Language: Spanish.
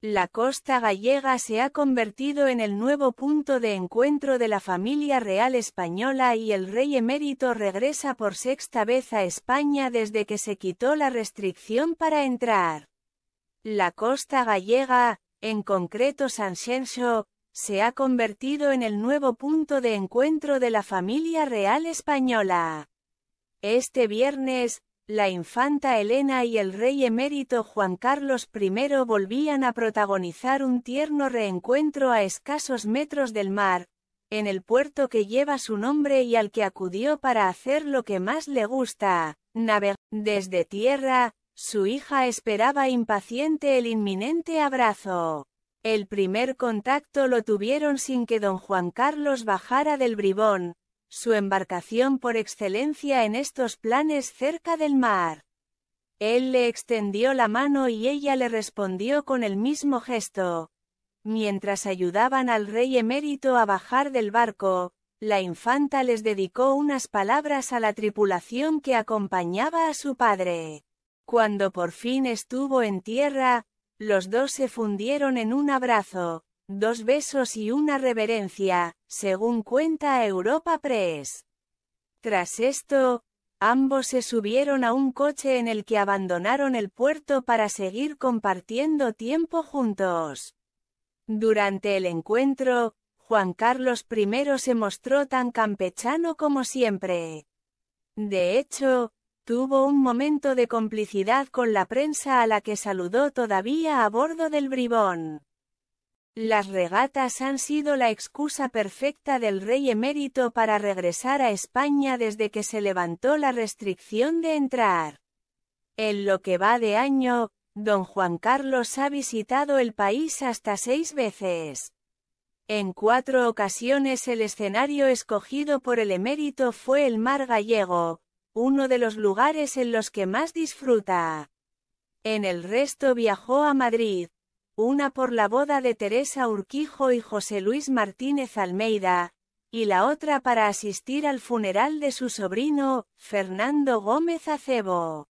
La costa gallega se ha convertido en el nuevo punto de encuentro de la familia real española y el rey emérito regresa por sexta vez a España desde que se quitó la restricción para entrar. La costa gallega, en concreto San Sanxenxo, se ha convertido en el nuevo punto de encuentro de la familia real española. Este viernes, la infanta Elena y el rey emérito Juan Carlos I volvían a protagonizar un tierno reencuentro a escasos metros del mar, en el puerto que lleva su nombre y al que acudió para hacer lo que más le gusta, navegar. Desde tierra, su hija esperaba impaciente el inminente abrazo. El primer contacto lo tuvieron sin que don Juan Carlos bajara del bribón, su embarcación por excelencia en estos planes cerca del mar. Él le extendió la mano y ella le respondió con el mismo gesto. Mientras ayudaban al rey emérito a bajar del barco, la infanta les dedicó unas palabras a la tripulación que acompañaba a su padre. Cuando por fin estuvo en tierra, los dos se fundieron en un abrazo, Dos besos y una reverencia, según cuenta Europa Press. Tras esto, ambos se subieron a un coche en el que abandonaron el puerto para seguir compartiendo tiempo juntos. Durante el encuentro, Juan Carlos I se mostró tan campechano como siempre. De hecho, tuvo un momento de complicidad con la prensa a la que saludó todavía a bordo del bribón. Las regatas han sido la excusa perfecta del rey emérito para regresar a España desde que se levantó la restricción de entrar. En lo que va de año, don Juan Carlos ha visitado el país hasta seis veces. En cuatro ocasiones el escenario escogido por el emérito fue el mar gallego, uno de los lugares en los que más disfruta. En el resto viajó a Madrid, una por la boda de Teresa Urquijo y José Luis Martínez Almeida, y la otra para asistir al funeral de su sobrino, Fernando Gómez Acebo.